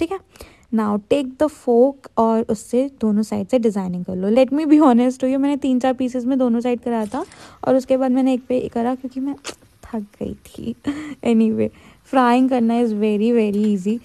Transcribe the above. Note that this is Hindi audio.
ठीक है नाउ टेक द फोक और उससे दोनों साइड से डिज़ाइनिंग कर लो let me be honest you मैंने तीन चार पीसेस में दोनों साइड करा था और उसके बाद मैंने एक पे करा क्योंकि मैं थक गई थी एनी anyway, फ्राइंग करना इज़ वेरी वेरी ईजी